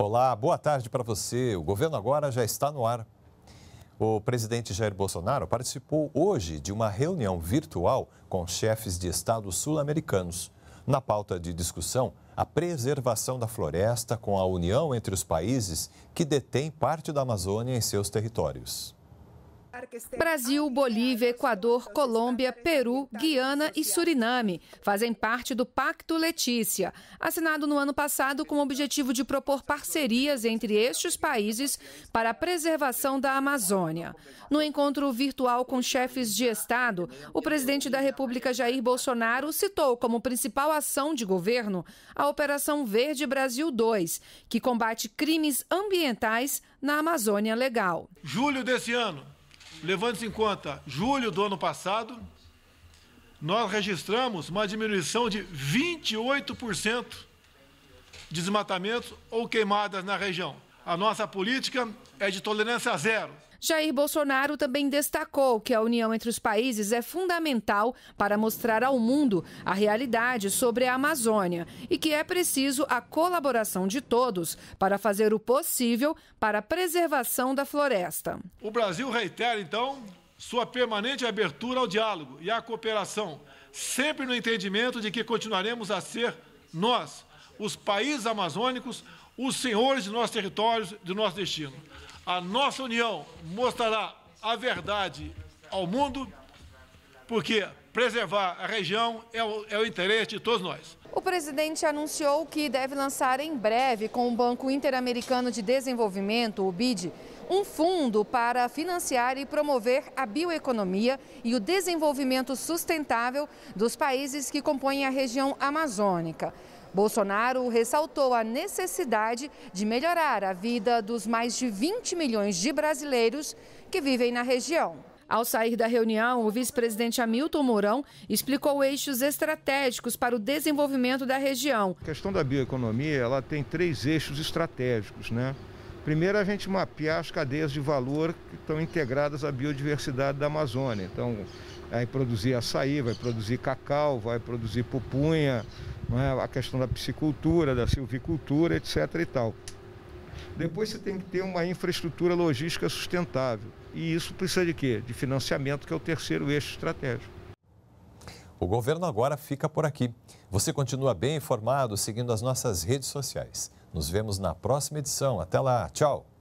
Olá, boa tarde para você. O governo agora já está no ar. O presidente Jair Bolsonaro participou hoje de uma reunião virtual com chefes de Estado sul-americanos. Na pauta de discussão, a preservação da floresta com a união entre os países que detêm parte da Amazônia em seus territórios. Brasil, Bolívia, Equador, Colômbia, Peru, Guiana e Suriname fazem parte do Pacto Letícia, assinado no ano passado com o objetivo de propor parcerias entre estes países para a preservação da Amazônia. No encontro virtual com chefes de Estado, o presidente da República Jair Bolsonaro citou como principal ação de governo a Operação Verde Brasil 2, que combate crimes ambientais na Amazônia Legal. Julho desse ano levando-se em conta julho do ano passado, nós registramos uma diminuição de 28% de desmatamentos ou queimadas na região. A nossa política é de tolerância zero. Jair Bolsonaro também destacou que a união entre os países é fundamental para mostrar ao mundo a realidade sobre a Amazônia e que é preciso a colaboração de todos para fazer o possível para a preservação da floresta. O Brasil reitera, então, sua permanente abertura ao diálogo e à cooperação, sempre no entendimento de que continuaremos a ser nós, os países amazônicos, os senhores de nossos territórios, de nosso destino. A nossa união mostrará a verdade ao mundo, porque preservar a região é o, é o, interesse de todos nós. O presidente anunciou que deve lançar em breve, com o Banco Interamericano de Desenvolvimento, o BID, um fundo para financiar e promover a bioeconomia e o desenvolvimento sustentável dos países que compõem a região amazônica. Bolsonaro ressaltou a necessidade de melhorar a vida dos mais de 20 milhões de brasileiros que vivem na região. Ao sair da reunião, o vice-presidente Hamilton Mourão explicou eixos estratégicos para o desenvolvimento da região. A questão da bioeconomia ela tem três eixos estratégicos, né? Primeiro, a gente mapear as cadeias de valor que estão integradas à biodiversidade da Amazônia. Então, vai produzir açaí, vai produzir cacau, vai produzir pupunha, é? a questão da piscicultura, da silvicultura, etc. e tal. Depois você tem que ter uma infraestrutura logística sustentável. E isso precisa de quê? De financiamento, que é o terceiro eixo estratégico. O governo agora fica por aqui. Você continua bem informado seguindo as nossas redes sociais. Nos vemos na próxima edição. Até lá. Tchau.